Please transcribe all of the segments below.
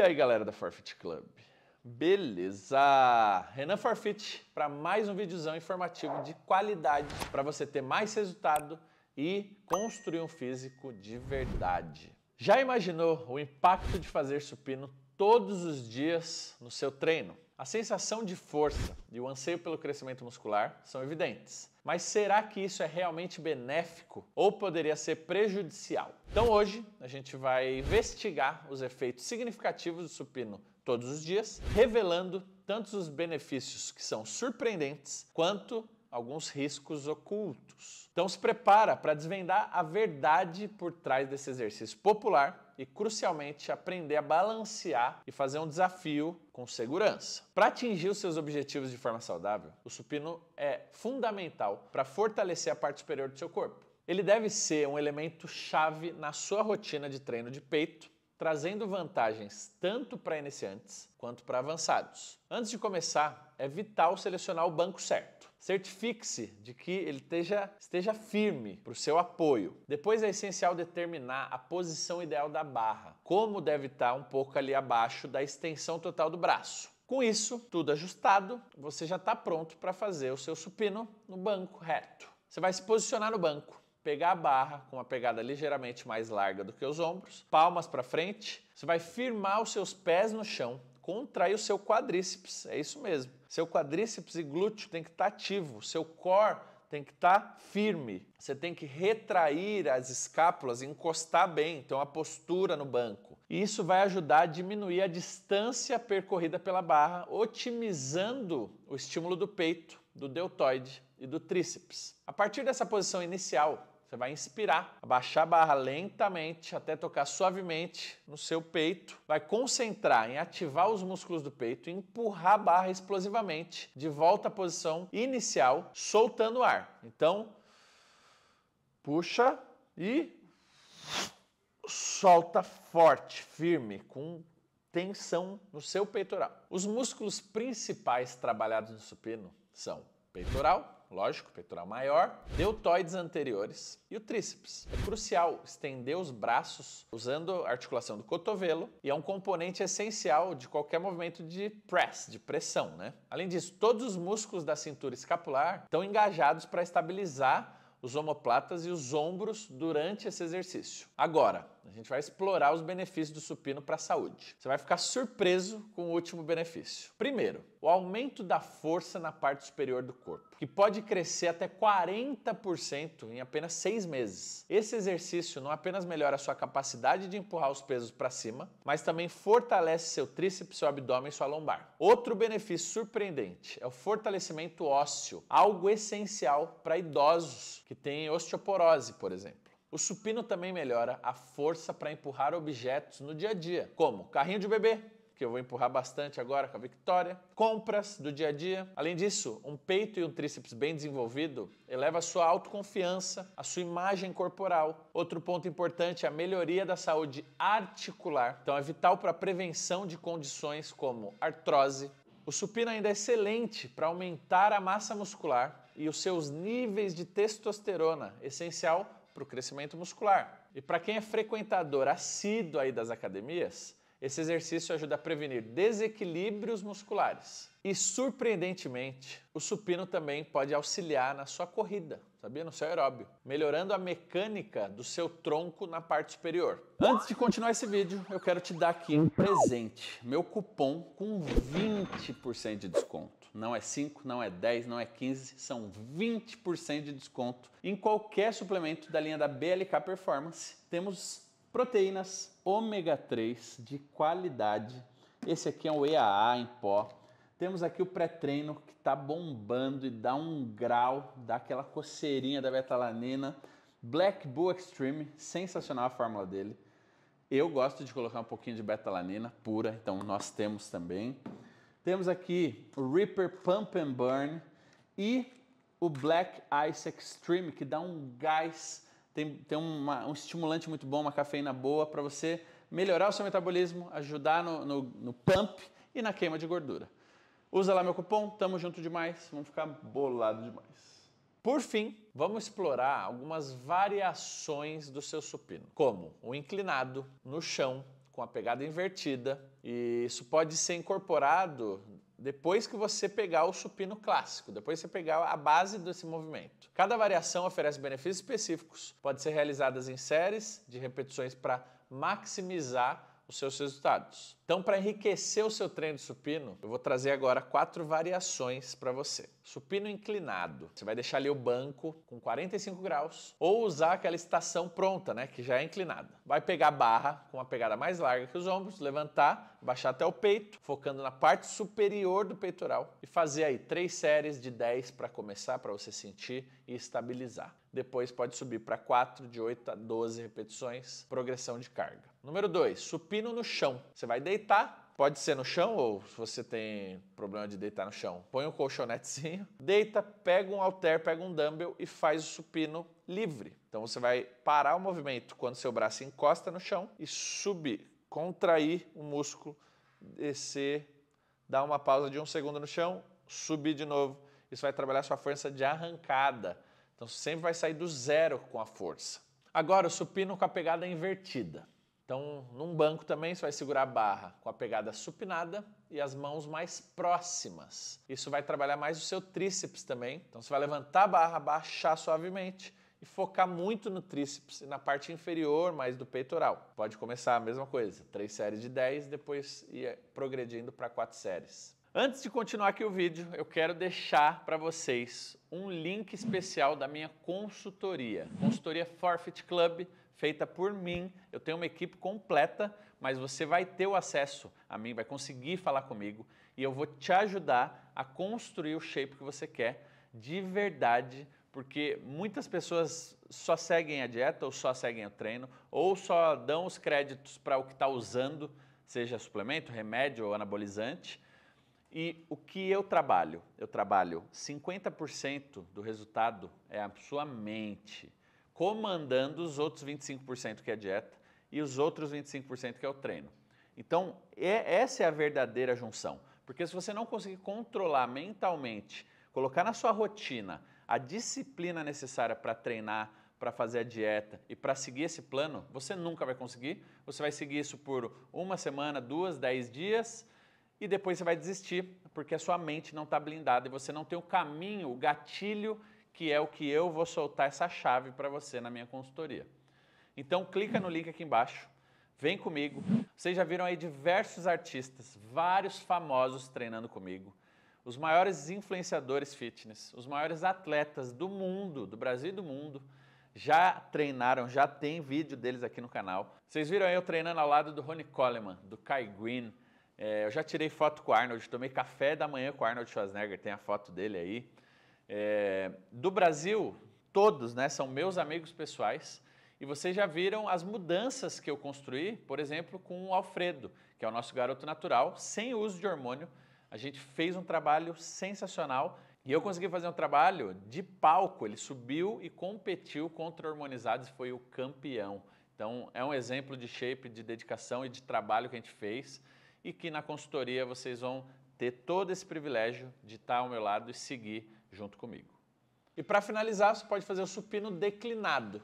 E aí, galera da Forfeit Club? Beleza! Renan Forfeit para mais um videozão informativo de qualidade para você ter mais resultado e construir um físico de verdade. Já imaginou o impacto de fazer supino todos os dias no seu treino? A sensação de força e o anseio pelo crescimento muscular são evidentes. Mas será que isso é realmente benéfico ou poderia ser prejudicial? Então hoje a gente vai investigar os efeitos significativos do supino todos os dias, revelando tanto os benefícios que são surpreendentes quanto alguns riscos ocultos. Então se prepara para desvendar a verdade por trás desse exercício popular e, crucialmente, aprender a balancear e fazer um desafio com segurança. Para atingir os seus objetivos de forma saudável, o supino é fundamental para fortalecer a parte superior do seu corpo. Ele deve ser um elemento chave na sua rotina de treino de peito trazendo vantagens tanto para iniciantes quanto para avançados. Antes de começar, é vital selecionar o banco certo. Certifique-se de que ele esteja, esteja firme para o seu apoio. Depois é essencial determinar a posição ideal da barra, como deve estar tá um pouco ali abaixo da extensão total do braço. Com isso, tudo ajustado, você já está pronto para fazer o seu supino no banco reto. Você vai se posicionar no banco, pegar a barra com uma pegada ligeiramente mais larga do que os ombros, palmas para frente. Você vai firmar os seus pés no chão, contrair o seu quadríceps. É isso mesmo. Seu quadríceps e glúteo tem que estar tá ativo, seu core tem que estar tá firme. Você tem que retrair as escápulas, encostar bem, ter uma postura no banco. E isso vai ajudar a diminuir a distância percorrida pela barra, otimizando o estímulo do peito, do deltoide e do tríceps. A partir dessa posição inicial, você vai inspirar, abaixar a barra lentamente até tocar suavemente no seu peito. Vai concentrar em ativar os músculos do peito e empurrar a barra explosivamente de volta à posição inicial, soltando o ar. Então, puxa e solta forte, firme, com tensão no seu peitoral. Os músculos principais trabalhados no supino são peitoral, lógico, peitoral maior, deltoides anteriores e o tríceps. É crucial estender os braços usando a articulação do cotovelo e é um componente essencial de qualquer movimento de press, de pressão, né? Além disso, todos os músculos da cintura escapular estão engajados para estabilizar os omoplatas e os ombros durante esse exercício. Agora, a gente vai explorar os benefícios do supino para a saúde. Você vai ficar surpreso com o último benefício. Primeiro, o aumento da força na parte superior do corpo, que pode crescer até 40% em apenas seis meses. Esse exercício não apenas melhora a sua capacidade de empurrar os pesos para cima, mas também fortalece seu tríceps, seu abdômen e sua lombar. Outro benefício surpreendente é o fortalecimento ósseo, algo essencial para idosos que têm osteoporose, por exemplo. O supino também melhora a força para empurrar objetos no dia a dia, como carrinho de bebê, que eu vou empurrar bastante agora com a Victoria. Compras do dia a dia. Além disso, um peito e um tríceps bem desenvolvido eleva a sua autoconfiança, a sua imagem corporal. Outro ponto importante é a melhoria da saúde articular. Então é vital para a prevenção de condições como artrose. O supino ainda é excelente para aumentar a massa muscular e os seus níveis de testosterona, essencial para o crescimento muscular. E para quem é frequentador assíduo aí das academias, esse exercício ajuda a prevenir desequilíbrios musculares. E surpreendentemente, o supino também pode auxiliar na sua corrida sabia? No seu é aeróbio, melhorando a mecânica do seu tronco na parte superior. Antes de continuar esse vídeo, eu quero te dar aqui um presente, meu cupom com 20% de desconto. Não é 5, não é 10, não é 15, são 20% de desconto em qualquer suplemento da linha da BLK Performance. Temos proteínas ômega 3 de qualidade. Esse aqui é um EAA em pó, temos aqui o pré-treino que está bombando e dá um grau, dá aquela coceirinha da betalanina. Black Bull Extreme, sensacional a fórmula dele. Eu gosto de colocar um pouquinho de betalanina pura, então nós temos também. Temos aqui o Reaper Pump and Burn e o Black Ice Extreme, que dá um gás, tem, tem uma, um estimulante muito bom, uma cafeína boa para você melhorar o seu metabolismo, ajudar no, no, no pump e na queima de gordura. Usa lá meu cupom, tamo junto demais, vamos ficar bolado demais. Por fim, vamos explorar algumas variações do seu supino, como o inclinado no chão com a pegada invertida, e isso pode ser incorporado depois que você pegar o supino clássico, depois você pegar a base desse movimento. Cada variação oferece benefícios específicos, pode ser realizadas em séries de repetições para maximizar os seus resultados. Então, para enriquecer o seu treino de supino, eu vou trazer agora quatro variações para você. Supino inclinado. Você vai deixar ali o banco com 45 graus ou usar aquela estação pronta, né, que já é inclinada. Vai pegar a barra com uma pegada mais larga que os ombros, levantar, baixar até o peito, focando na parte superior do peitoral e fazer aí três séries de 10 para começar, para você sentir e estabilizar. Depois pode subir para 4 de 8 a 12 repetições, progressão de carga. Número 2, supino no chão. Você vai deitar, pode ser no chão ou se você tem problema de deitar no chão, põe um colchonetezinho, deita, pega um halter, pega um dumbbell e faz o supino livre. Então você vai parar o movimento quando seu braço encosta no chão e subir, contrair o músculo, descer, dar uma pausa de um segundo no chão, subir de novo. Isso vai trabalhar sua força de arrancada. Então sempre vai sair do zero com a força. Agora o supino com a pegada invertida. Então, num banco também você vai segurar a barra com a pegada supinada e as mãos mais próximas. Isso vai trabalhar mais o seu tríceps também. Então, você vai levantar a barra, baixar suavemente e focar muito no tríceps e na parte inferior mais do peitoral. Pode começar a mesma coisa, três séries de 10, depois ir progredindo para quatro séries. Antes de continuar aqui o vídeo, eu quero deixar para vocês um link especial da minha consultoria, consultoria Forfeit Club feita por mim. Eu tenho uma equipe completa, mas você vai ter o acesso a mim, vai conseguir falar comigo e eu vou te ajudar a construir o shape que você quer de verdade, porque muitas pessoas só seguem a dieta ou só seguem o treino ou só dão os créditos para o que está usando, seja suplemento, remédio ou anabolizante. E o que eu trabalho? Eu trabalho 50% do resultado é a sua mente comandando os outros 25% que é dieta e os outros 25% que é o treino. Então, é, essa é a verdadeira junção. Porque se você não conseguir controlar mentalmente, colocar na sua rotina a disciplina necessária para treinar, para fazer a dieta e para seguir esse plano, você nunca vai conseguir. Você vai seguir isso por uma semana, duas, dez dias e depois você vai desistir porque a sua mente não está blindada e você não tem o caminho, o gatilho que é o que eu vou soltar essa chave para você na minha consultoria. Então clica no link aqui embaixo, vem comigo. Vocês já viram aí diversos artistas, vários famosos treinando comigo, os maiores influenciadores fitness, os maiores atletas do mundo, do Brasil e do mundo, já treinaram, já tem vídeo deles aqui no canal. Vocês viram aí eu treinando ao lado do Ronnie Coleman, do Kai Green. É, eu já tirei foto com o Arnold, tomei café da manhã com o Arnold Schwarzenegger, tem a foto dele aí. É, do Brasil, todos né, são meus amigos pessoais. E vocês já viram as mudanças que eu construí, por exemplo, com o Alfredo, que é o nosso garoto natural, sem uso de hormônio. A gente fez um trabalho sensacional e eu consegui fazer um trabalho de palco. Ele subiu e competiu contra hormonizados e foi o campeão. Então, é um exemplo de shape, de dedicação e de trabalho que a gente fez e que na consultoria vocês vão ter todo esse privilégio de estar ao meu lado e seguir junto comigo. E para finalizar, você pode fazer o supino declinado.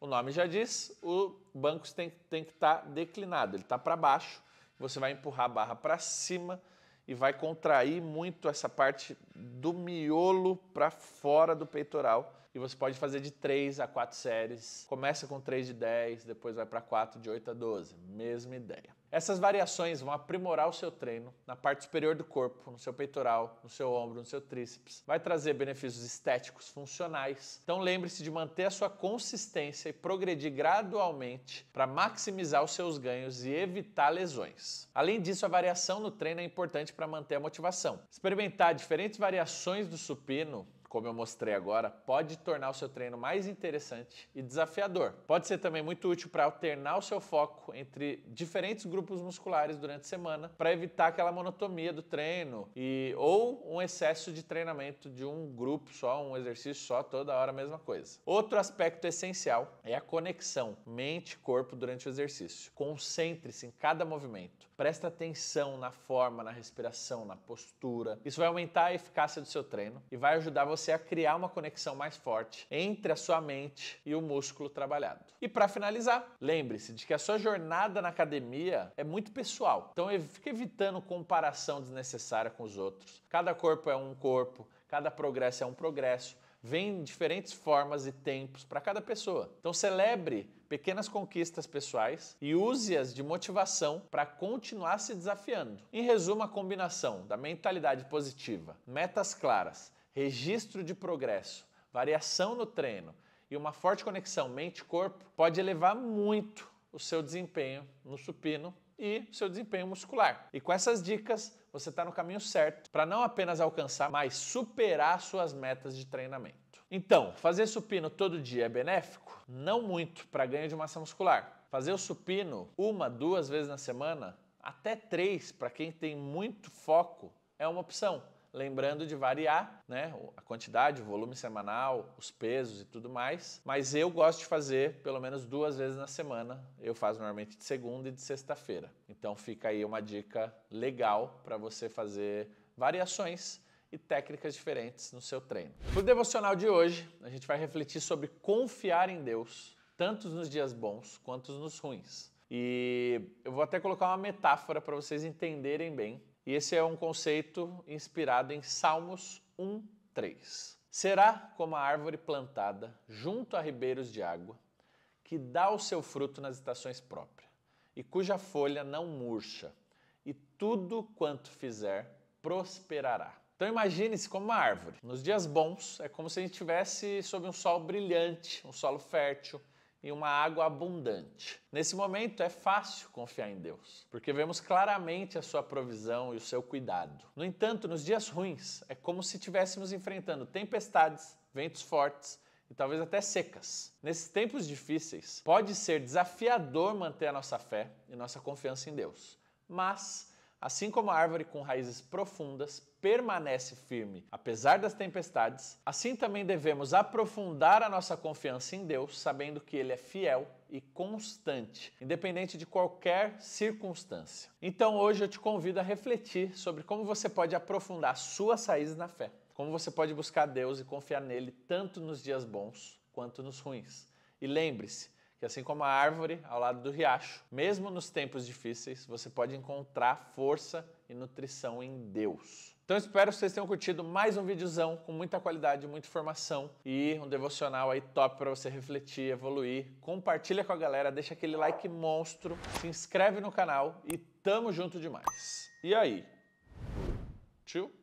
O nome já diz, o banco tem, tem que estar tá declinado, ele está para baixo. Você vai empurrar a barra para cima e vai contrair muito essa parte do miolo para fora do peitoral. E você pode fazer de 3 a 4 séries. Começa com 3 de 10, depois vai para 4 de 8 a 12. Mesma ideia. Essas variações vão aprimorar o seu treino na parte superior do corpo, no seu peitoral, no seu ombro, no seu tríceps. Vai trazer benefícios estéticos, funcionais. Então lembre-se de manter a sua consistência e progredir gradualmente para maximizar os seus ganhos e evitar lesões. Além disso, a variação no treino é importante para manter a motivação. Experimentar diferentes variações do supino como eu mostrei agora, pode tornar o seu treino mais interessante e desafiador. Pode ser também muito útil para alternar o seu foco entre diferentes grupos musculares durante a semana, para evitar aquela monotonia do treino e ou um excesso de treinamento de um grupo só, um exercício só, toda hora a mesma coisa. Outro aspecto essencial é a conexão mente-corpo durante o exercício. Concentre-se em cada movimento. Presta atenção na forma, na respiração, na postura. Isso vai aumentar a eficácia do seu treino e vai ajudar você você a criar uma conexão mais forte entre a sua mente e o músculo trabalhado. E para finalizar, lembre-se de que a sua jornada na academia é muito pessoal. Então fica evitando comparação desnecessária com os outros. Cada corpo é um corpo, cada progresso é um progresso vem diferentes formas e tempos para cada pessoa. Então celebre pequenas conquistas pessoais e use-as de motivação para continuar se desafiando. Em resumo, a combinação da mentalidade positiva, metas claras registro de progresso, variação no treino e uma forte conexão mente-corpo pode elevar muito o seu desempenho no supino e o seu desempenho muscular. E com essas dicas, você está no caminho certo para não apenas alcançar, mas superar suas metas de treinamento. Então, fazer supino todo dia é benéfico? Não muito para ganho de massa muscular. Fazer o supino uma, duas vezes na semana, até três, para quem tem muito foco, é uma opção lembrando de variar né, a quantidade, o volume semanal, os pesos e tudo mais. Mas eu gosto de fazer pelo menos duas vezes na semana. Eu faço normalmente de segunda e de sexta-feira. Então fica aí uma dica legal para você fazer variações e técnicas diferentes no seu treino. No devocional de hoje, a gente vai refletir sobre confiar em Deus, tanto nos dias bons quanto nos ruins. E eu vou até colocar uma metáfora para vocês entenderem bem. E esse é um conceito inspirado em Salmos 1, 3. Será como a árvore plantada junto a ribeiros de água, que dá o seu fruto nas estações próprias, e cuja folha não murcha, e tudo quanto fizer prosperará. Então imagine-se como uma árvore. Nos dias bons é como se a gente estivesse sob um sol brilhante, um solo fértil, e uma água abundante. Nesse momento é fácil confiar em Deus, porque vemos claramente a sua provisão e o seu cuidado. No entanto, nos dias ruins, é como se estivéssemos enfrentando tempestades, ventos fortes e talvez até secas. Nesses tempos difíceis, pode ser desafiador manter a nossa fé e nossa confiança em Deus. Mas Assim como a árvore com raízes profundas permanece firme apesar das tempestades, assim também devemos aprofundar a nossa confiança em Deus, sabendo que Ele é fiel e constante, independente de qualquer circunstância. Então hoje eu te convido a refletir sobre como você pode aprofundar suas raízes na fé, como você pode buscar Deus e confiar nele tanto nos dias bons quanto nos ruins. E lembre-se, que assim como a árvore ao lado do riacho, mesmo nos tempos difíceis, você pode encontrar força e nutrição em Deus. Então espero que vocês tenham curtido mais um videozão com muita qualidade, muita informação e um devocional aí top para você refletir, evoluir. Compartilha com a galera, deixa aquele like monstro, se inscreve no canal e tamo junto demais. E aí? Tchau.